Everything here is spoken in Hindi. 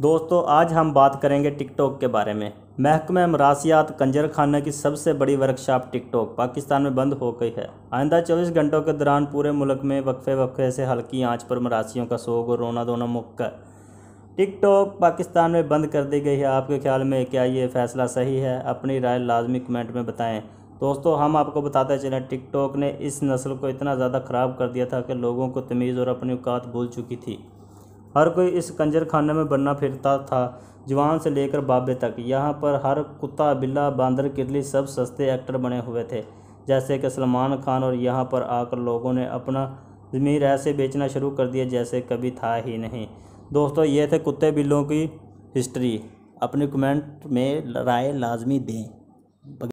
दोस्तों आज हम बात करेंगे टिकटॉक के बारे में महकमे मरासियात कंजर खाना की सबसे बड़ी वर्कशॉप टिकटॉक पाकिस्तान में बंद हो गई है आइंदा 24 घंटों के दौरान पूरे मुल्क में वक्फे वक्फे से हल्की आंच पर मरासियों का सोग और रोना धोना मुक्क है टिकटॉक पाकिस्तान में बंद कर दी गई है आपके ख्याल में क्या ये फैसला सही है अपनी राय लाजमी कमेंट में बताएँ दोस्तों हम आपको बताते चलें टिकटॉक ने इस नस्ल को इतना ज़्यादा ख़राब कर दिया था कि लोगों को तमीज़ और अपनी औकात भूल चुकी थी हर कोई इस कंजर खाने में बनना फिरता था जवान से लेकर बाबे तक यहाँ पर हर कुत्ता बिल्ला बंदर किरली सब सस्ते एक्टर बने हुए थे जैसे कि सलमान खान और यहाँ पर आकर लोगों ने अपना ज़मीर ऐसे बेचना शुरू कर दिया जैसे कभी था ही नहीं दोस्तों ये थे कुत्ते बिल्लों की हिस्ट्री अपने कमेंट में राय लाजमी दें